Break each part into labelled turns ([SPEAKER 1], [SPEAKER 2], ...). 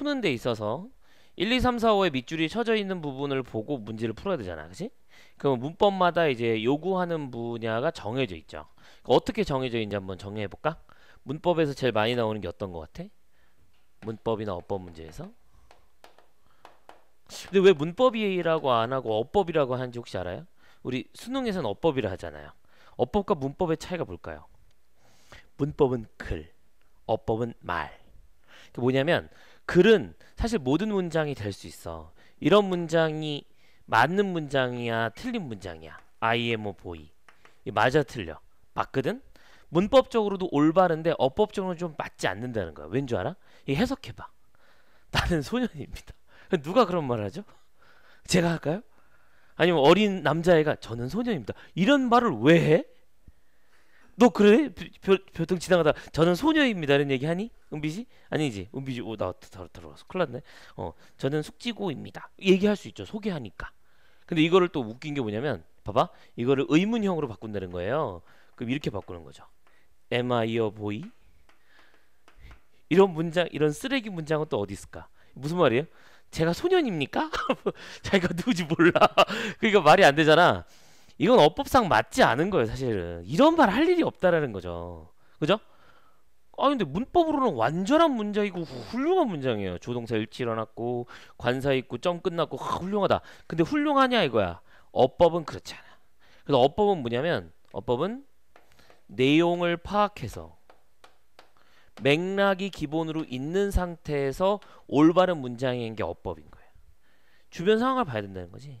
[SPEAKER 1] 푸는 데 있어서 1, 2, 3, 4, 5의 밑줄이 쳐져 있는 부분을 보고 문제를 풀어야 되잖아. 그치? 그럼 문법마다 이제 요구하는 분야가 정해져 있죠. 그러니까 어떻게 정해져 있는지 한번 정리해볼까? 문법에서 제일 많이 나오는 게 어떤 것 같아? 문법이나 어법 문제에서? 근데 왜 문법이라고 안 하고 어법이라고 하는지 혹시 알아요? 우리 수능에서는 어법이라 하잖아요. 어법과 문법의 차이가 뭘까요? 문법은 글, 어법은 말. 그 뭐냐면 글은 사실 모든 문장이 될 수 있어. 이런 문장이 맞는 문장이야, 틀린 문장이야. I am a boy. 맞아 틀려. 맞거든? 문법적으로도 올바른데 어법적으로좀 맞지 않는다는 거야. 왠 줄 알아? 이 해석해봐. 나는 소년입니다. 누가 그런 말 하죠? 제가 할까요? 아니면 어린 남자애가 저는 소년입니다. 이런 말을 왜 해? 너 그래? 별통 지나가다 저는 소녀입니다. 이런 얘기 하니? 은비지? 아니지. 은비지. 오, 나 들어갔어. 큰일 났네. 어, 저는 숙지고입니다. 얘기할 수 있죠. 소개하니까. 근데 이거를 또 웃긴 게 뭐냐면 봐봐. 이거를 의문형으로 바꾼다는 거예요. 그럼 이렇게 바꾸는 거죠. Am I a boy? 이런 문장, 이런 쓰레기 문장은 또 어디 있을까? 무슨 말이에요? 제가 소년입니까? 자기가 누구지 몰라. 그러니까 말이 안 되잖아. 이건 어법상 맞지 않은 거예요, 사실은. 이런 말 할 일이 없다라는 거죠. 그죠? 아 근데 문법으로는 완전한 문장이고 훌륭한 문장이에요. 조동사 일치 일어났고 관사 있고 점 끝났고 아, 훌륭하다. 근데 훌륭하냐 이거야. 어법은 그렇지 않아. 그래서 어법은 뭐냐면 어법은 내용을 파악해서 맥락이 기본으로 있는 상태에서 올바른 문장인 게 어법인 거예요. 주변 상황을 봐야 된다는 거지.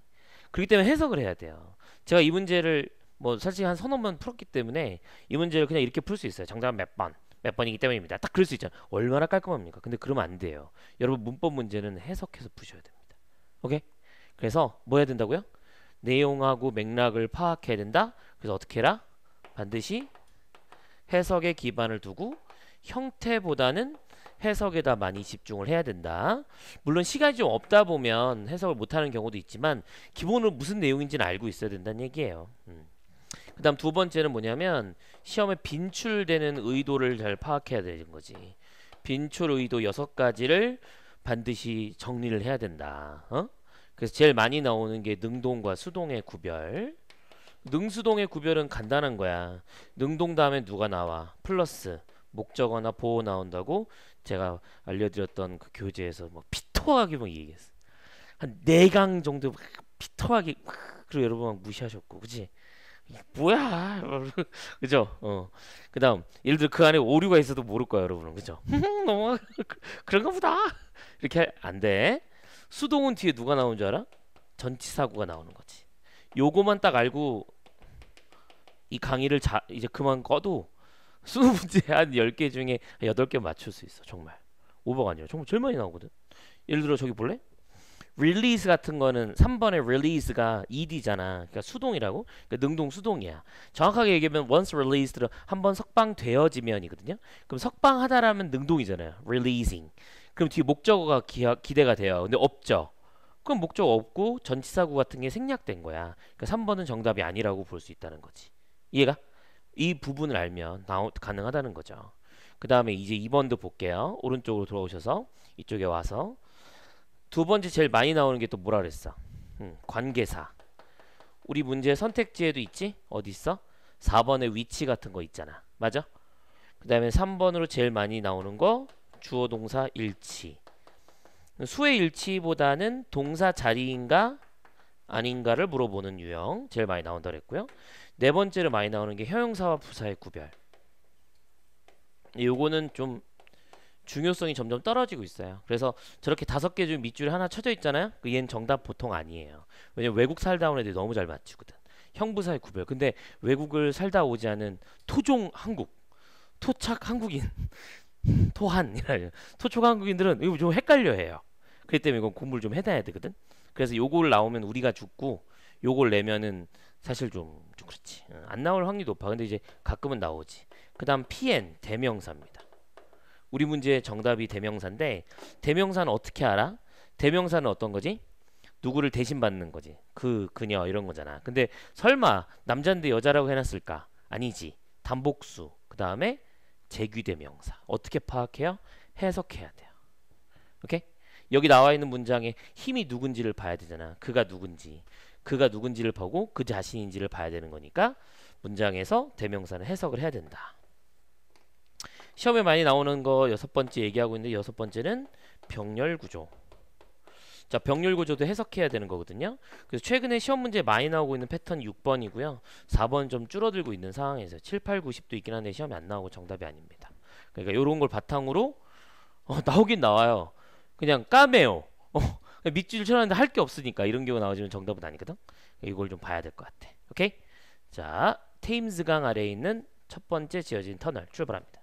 [SPEAKER 1] 그렇기 때문에 해석을 해야 돼요. 제가 이 문제를 뭐 사실 한 서너 번 풀었기 때문에 이 문제를 그냥 이렇게 풀 수 있어요. 정답은 몇 번. 몇 번이기 때문입니다. 딱 그럴 수 있잖아요. 얼마나 깔끔합니까? 근데 그러면 안 돼요. 여러분 문법 문제는 해석해서 푸셔야 됩니다. 오케이? 그래서 뭐 해야 된다고요? 내용하고 맥락을 파악해야 된다. 그래서 어떻게 해라? 반드시 해석의 기반을 두고 형태보다는 해석에다 많이 집중을 해야 된다. 물론 시간이 좀 없다 보면 해석을 못하는 경우도 있지만 기본으로 무슨 내용인지는 알고 있어야 된다는 얘기예요. 음. 그 다음 두 번째는 뭐냐면 시험에 빈출되는 의도를 잘 파악해야 되는 거지. 빈출 의도 여섯 가지를 반드시 정리를 해야 된다. 어? 그래서 제일 많이 나오는 게 능동과 수동의 구별. 능수동의 구별은 간단한 거야. 능동 다음에 누가 나와? 플러스 목적어나 보호 나온다고 제가 알려드렸던 그 교재에서 막피토하게막 얘기했어. 한 네 강 정도 피토하게 그리고 여러분 막 무시하셨고, 그지? 뭐야, 그죠? 어. 그다음 예를 들어 그 안에 오류가 있어도 모를 거야, 여러분은 그죠? 너무 그런가 보다. 이렇게 안 돼. 수동은 뒤에 누가 나오는 줄 알아? 전치사고가 나오는 거지. 요거만 딱 알고 이 강의를 자 이제 그만 꺼도 스무 문제 한 10개 중에 8개 맞출 수 있어 정말 오버가 아니야 정말 제일 많이 나오거든 예를 들어 저기 볼래? release 같은 거는 3번의 release가 ed잖아. 그러니까 수동이라고. 그러니까 능동 수동이야. 정확하게 얘기하면 once released는 한번 석방되어지면이거든요. 그럼 석방하다라면 능동이잖아요. releasing. 그럼 뒤에 목적어가 기하, 기대가 돼요. 근데 없죠. 그럼 목적 없고 전치사구 같은 게 생략된 거야. 그러니까 3번은 정답이 아니라고 볼 수 있다는 거지. 이해가? 이 부분을 알면 가능하다는 거죠. 그 다음에 이제 2번도 볼게요. 오른쪽으로 돌아오셔서 이쪽에 와서 두 번째 제일 많이 나오는 게 또 뭐라 그랬어? 음, 관계사. 우리 문제 선택지에도 있지? 어디 있어? 4번의 위치 같은 거 있잖아. 맞아? 그 다음에 3번으로 제일 많이 나오는 거 주어 동사 일치. 수의 일치보다는 동사 자리인가 아닌가를 물어보는 유형 제일 많이 나온다 그랬고요. 네 번째로 많이 나오는 게 형용사와 부사의 구별. 요거는 좀 중요성이 점점 떨어지고 있어요. 그래서 저렇게 다섯 개중 밑줄에 하나 쳐져 있잖아요. 그 얘는 정답 보통 아니에요. 왜냐면 외국 살다 온 애들이 너무 잘 맞추거든. 형부사의 구별. 근데 외국을 살다 오지 않은 토종 한국, 토착 한국인, 토한이라 토촉 한국인들은 이거 좀 헷갈려해요. 그렇기 때문에 이건 공부를 좀 해놔야 되거든. 그래서 요걸 나오면 우리가 죽고 요걸 내면은 사실 좀, 좀 그렇지 예, 안 나올 확률이 높아 근데 이제 가끔은 나오지 그 다음 PN 대명사입니다 우리 문제의 정답이 대명사인데 대명사는 어떻게 알아? 대명사는 어떤 거지? 누구를 대신 받는 거지 그 그녀 이런 거잖아 근데 설마 남자인데 여자라고 해놨을까? 아니지 단복수 그 다음에 제귀대명사 어떻게 파악해요? 해석해야 돼요 오케이? 여기 나와 있는 문장에 힘이 누군지를 봐야 되잖아 그가 누군지 그가 누군지를 보고 그 자신인지를 봐야 되는 거니까 문장에서 대명사를 해석을 해야 된다. 시험에 많이 나오는 거 여섯 번째 얘기하고 있는데 여섯 번째는 병렬 구조. 자, 병렬 구조도 해석해야 되는 거거든요. 그래서 최근에 시험 문제 많이 나오고 있는 패턴 6번이고요. 4번 좀 줄어들고 있는 상황에서 7, 8, 90도 있긴 한데 시험이안 나오고 정답이 아닙니다. 그러니까 이런 걸 바탕으로 어, 나오긴 나와요. 그냥 까매요. 어, 밑줄 쳐놨는데 할 게 없으니까 이런 경우 나오지면 정답은 아니거든. 그러니까 이걸 좀 봐야 될 것 같아. 오케이? 자, 테임즈강 아래에 있는 첫 번째 지어진 터널 출발합니다.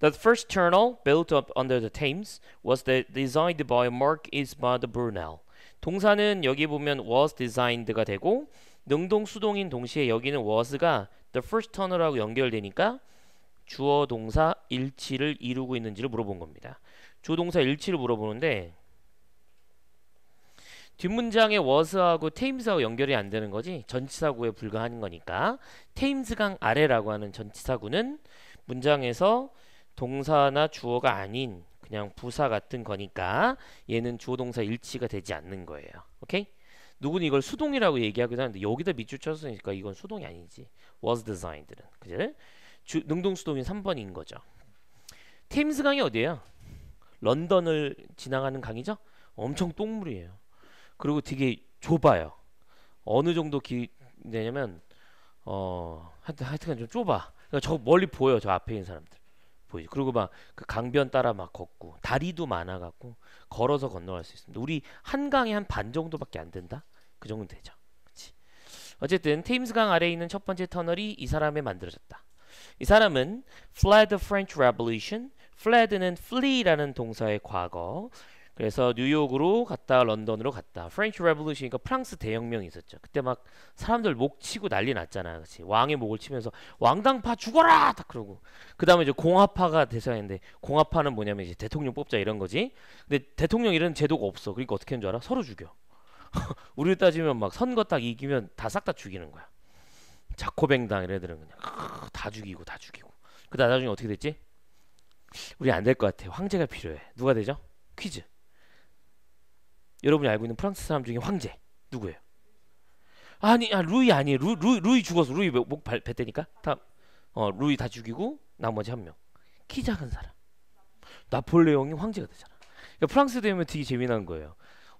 [SPEAKER 1] The first tunnel built up under the Thames was designed by Mark Ismad Brunel. 동사는 여기 보면 was designed가 되고 능동 수동인 동시에 여기는 was가 the first tunnel하고 연결되니까 주어 동사 일치를 이루고 있는지를 물어본 겁니다. 주어 동사 일치를 물어보는데 뒷문장의 워스하고 테임스하고 연결이 안 되는 거지 전치사구에 불과한 거니까 테임스강 아래라고 하는 전치사구는 문장에서 동사나 주어가 아닌 그냥 부사 같은 거니까 얘는 주어 동사 일치가 되지 않는 거예요. 오케이? 누군 이걸 수동이라고 얘기하기도 하는데 여기다 밑줄 쳤으니까 이건 수동이 아니지. was designed는. 그지? 능동 수동이 3번인 거죠. 테임스 강이 어디예요? 런던을 지나가는 강이죠? 엄청 똥물이에요. 그리고 되게 좁아요. 어느 정도 기냐면 어 하여튼 하여튼 좀 좁아. 그러니까 저 멀리 보여 저 앞에 있는 사람들 보이죠. 그리고 막 그 강변 따라 막 걷고 다리도 많아갖고 걸어서 건너갈 수 있습니다. 우리 한강이 한반 정도밖에 안 된다. 그 정도 되죠. 그치? 어쨌든 테임스강 아래에 있는 첫 번째 터널이 이 사람에 만들어졌다. 이 사람은 fled the French Revolution, fled는 flee라는 동사의 과거, 그래서 뉴욕으로 갔다 런던으로 갔다. 프렌치 레볼루션이니까 프랑스 대혁명이 있었죠. 그때 막 사람들 목 치고 난리 났잖아. 요 그치? 왕의 목을 치면서 왕당파 죽어라! 딱 그러고. 그 다음에 이제 공화파가 대상인데 공화파는 뭐냐면 이제 대통령 뽑자 이런 거지. 근데 대통령 이런 제도가 없어. 그러니까 어떻게 하는 줄 알아? 서로 죽여. 우리를 따지면 막 선거 딱 이기면 다 싹 다 죽이는 거야. 자코뱅당 이런 애들은 그냥 다 죽이고 다 죽이고. 그다 음에 나중에 어떻게 됐지? 우리 안 될 것 같아. 황제가 필요해. 누가 되죠? 퀴즈. 여러분이 알고 있는 프랑스 사람 중에 황제 누구예요? 아니 아, 루이 아니에요. 루, 루, 루이 죽어서 루이 뭐, 목 뱉대니까 다 어, 루이 다 죽이고 나머지 한 명. 키 작은 사람. 나폴레옹이 황제가 되잖아. 그러니까 프랑스 되면 되게 재미난 거예요.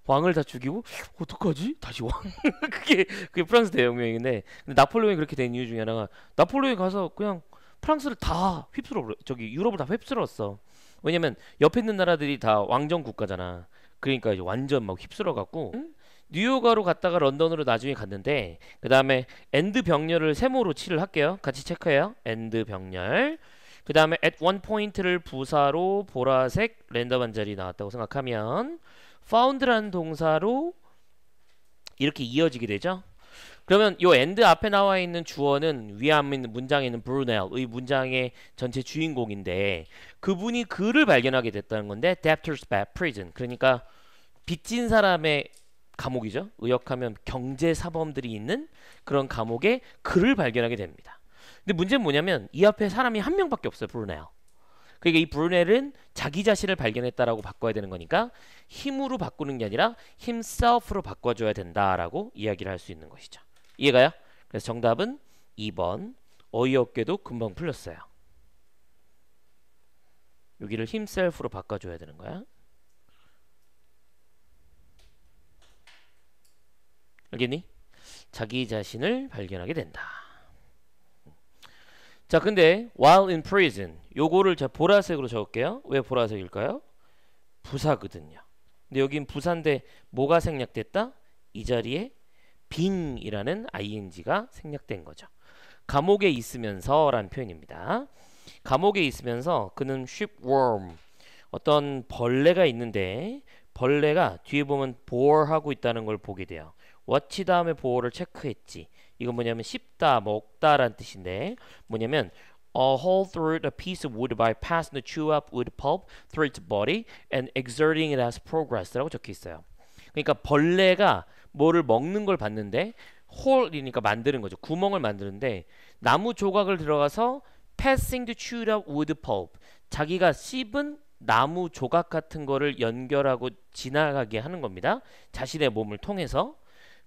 [SPEAKER 1] 왕을 다 죽이고 어떡하지? 다시 왕. 그게 그게 프랑스 대혁명인데 근데 나폴레옹이 그렇게 된 이유 중에 하나가 나폴레옹이 가서 그냥 프랑스를 다 휩쓸어 저기 유럽을 다 휩쓸었어. 왜냐면 옆에 있는 나라들이 다 왕정 국가잖아. 그러니까 이제 완전 막 휩쓸어 갖고 뉴욕으로 갔다가 런던으로 나중에 갔는데 그 다음에 엔드 병렬을 세모로 칠을 할게요. 같이 체크해요. 엔드 병렬 그 다음에 at one point를 부사로 보라색 랜덤한 자리 나왔다고 생각하면 found라는 동사로 이렇게 이어지게 되죠. 그러면 요 end 앞에 나와 있는 주어는 위에 있는 문장에 있는 브루넬의 문장의 전체 주인공인데 그분이 그를 발견하게 됐다는 건데 debtor's bad prison 그러니까 빚진 사람의 감옥이죠. 의역하면 경제 사범들이 있는 그런 감옥에 그를 발견하게 됩니다. 근데 문제는 뭐냐면 이 앞에 사람이 한 명밖에 없어요. 브루넬. 그러니까 이 브루넬은 자기 자신을 발견했다라고 바꿔야 되는 거니까 힘으로 바꾸는 게 아니라 himself로 바꿔줘야 된다라고 이야기를 할 수 있는 것이죠. 이해가요? 그래서 정답은 2번 어이없게도 금방 풀렸어요. 여기를 h i m 로 바꿔줘야 되는 거야. 알겠니? 자기 자신을 발견하게 된다. 자 근데 while in prison 요거를 자 보라색으로 적을게요. 왜 보라색일까요? 부사거든요. 근데 여긴 부산데 뭐가 생략됐다? 이 자리에 being이라는 ing가 생략된 거죠. 감옥에 있으면서 라는 표현입니다. 감옥에 있으면서 그는 shipworm 어떤 벌레가 있는데 벌레가 뒤에 보면 bore하고 있다는 걸 보게 돼요. 워치 다음에 보호를 체크했지. 이건 뭐냐면 씹다, 먹다 라는 뜻인데 뭐냐면 a hole through a piece of wood by passing the chew-up wood pulp through its body and exerting it as progress라고 적혀 있어요. 그러니까 벌레가 뭐를 먹는 걸 봤는데 홀이니까 만드는 거죠. 구멍을 만드는데 나무 조각을 들어가서 passing t h c h e w up wood pulp 자기가 씹은 나무 조각 같은 거를 연결하고 지나가게 하는 겁니다. 자신의 몸을 통해서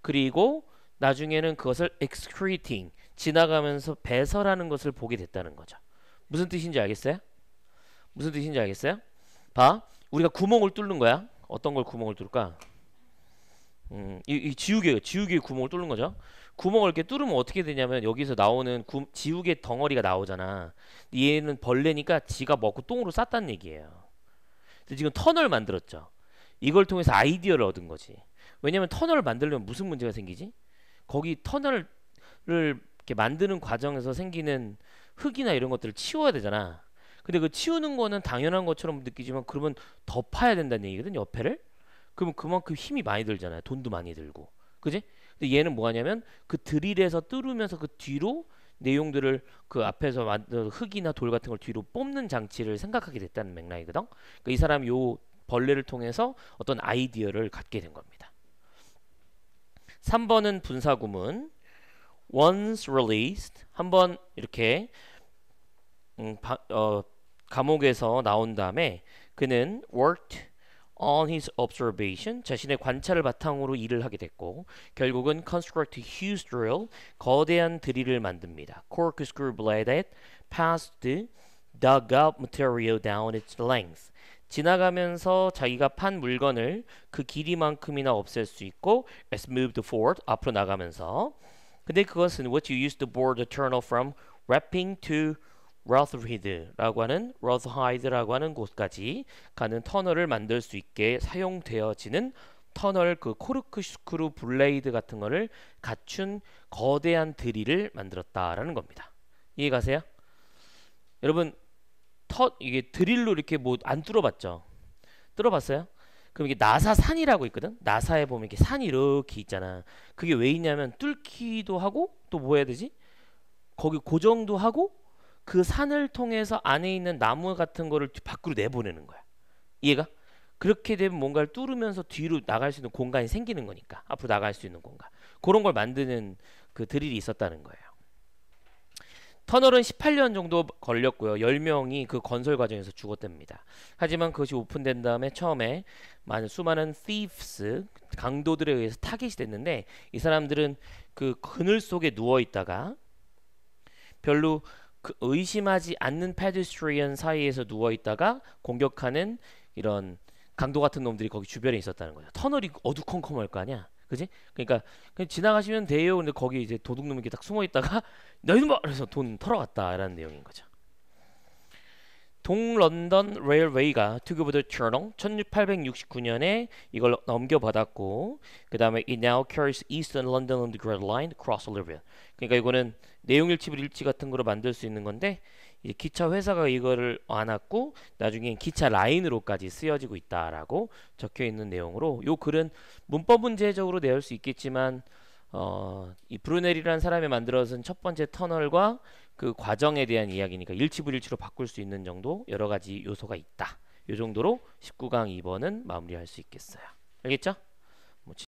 [SPEAKER 1] 그리고 나중에는 그것을 excreting 지나가면서 배설하는 것을 보게 됐다는 거죠. 무슨 뜻인지 알겠어요? 무슨 뜻인지 알겠어요? 봐. 우리가 구멍을 뚫는 거야. 어떤 걸 구멍을 뚫을까? 음, 이, 이지우개 지우개 구멍을 뚫는 거죠. 구멍을 이렇게 뚫으면 어떻게 되냐면 여기서 나오는 구, 지우개 덩어리가 나오잖아. 얘는 벌레니까 지가 먹고 똥으로 쌌다는 얘기예요. 근데 지금 터널 만들었죠. 이걸 통해서 아이디어를 얻은 거지. 왜냐면 터널을 만들려면 무슨 문제가 생기지? 거기 터널을 이렇게 만드는 과정에서 생기는 흙이나 이런 것들을 치워야 되잖아. 근데 그 치우는 거는 당연한 것처럼 느끼지만 그러면 덮어야 된다는 얘기거든, 옆에를. 그러면 그만큼 힘이 많이 들잖아요. 돈도 많이 들고. 그지? 근데 얘는 뭐 하냐면 그 드릴에서 뚫으면서 그 뒤로 내용들을 그 앞에서 만든 어, 흙이나 돌 같은 걸 뒤로 뽑는 장치를 생각하게 됐다는 맥락이거든. 그러니까 이사람요 벌레를 통해서 어떤 아이디어를 갖게 된 겁니다. 3번은 분사구문 once released 한번 이렇게 음, 바, 어, 감옥에서 나온 다음에 그는 worked on his observation 자신의 관찰을 바탕으로 일을 하게 됐고 결국은 construct a huge drill 거대한 드릴을 만듭니다. corkscrew bladed passed u g up material down its length 지나가면서 자기가 판 물건을 그 길이만큼이나 없앨 수 있고 as moved forward 앞으로 나가면서 근데 그것은 what you u s e t h b o r d to turn o f from wrapping to 러스히드라고 하는 러스하이드라고 하는 곳까지 가는 터널을 만들 수 있게 사용되어지는 터널 그 코르크 스크루 블레이드 같은 거를 갖춘 거대한 드릴을 만들었다라는 겁니다. 이해 가세요? 여러분 터 이게 드릴로 이렇게 뭐 안 뚫어봤죠? 뚫어봤어요? 그럼 이게 나사 산이라고 있거든? 나사에 보면 이렇게 산이 이렇게 있잖아. 그게 왜 있냐면 뚫기도 하고 또 뭐 해야 되지? 거기 고정도 하고 그 산을 통해서 안에 있는 나무 같은 거를 밖으로 내보내는 거야. 이해가? 그렇게 되면 뭔가를 뚫으면서 뒤로 나갈 수 있는 공간이 생기는 거니까 앞으로 나갈 수 있는 공간 그런 걸 만드는 그 드릴이 있었다는 거예요 터널은 18년 정도 걸렸고요 10명이 그 건설 과정에서 죽었답니다 하지만 그것이 오픈된 다음에 처음에 많은 수많은 thieves 강도들에 의해서 타깃이 됐는데 이 사람들은 그 그늘 속에 누워 있다가 별로 그 의심하지 않는 페드스트리언 사이에서 누워 있다가 공격하는 이런 강도 같은 놈들이 거기 주변에 있었다는 거죠. 터널이 어두컴컴할 거 아니야. 그지? 그러니까 그냥 지나가시면 돼요. 근데 거기 이제 도둑놈이 이렇게 딱 숨어 있다가 너희는 뭐 그래서 돈 털어갔다라는 내용인 거죠. 동런던 레일웨이가 투교부터 저널 1869년에 이걸 넘겨받았고 그 다음에 it now carries eastern London on the Great Line across Olivia. 그러니까 이거는 내용 일치불 일치 같은 거로 만들 수 있는 건데 이제 기차 회사가 이거를 안았고 나중엔 기차 라인으로까지 쓰여지고 있다라고 적혀 있는 내용으로 요 글은 문법 문제적으로 내올 수 있겠지만 어, 이 브루넬이라는 사람이 만들어진 첫 번째 터널과 그 과정에 대한 이야기니까 일치불일치로 바꿀 수 있는 정도 여러 가지 요소가 있다. 요 정도로 19강 2번은 마무리할 수 있겠어요. 알겠죠?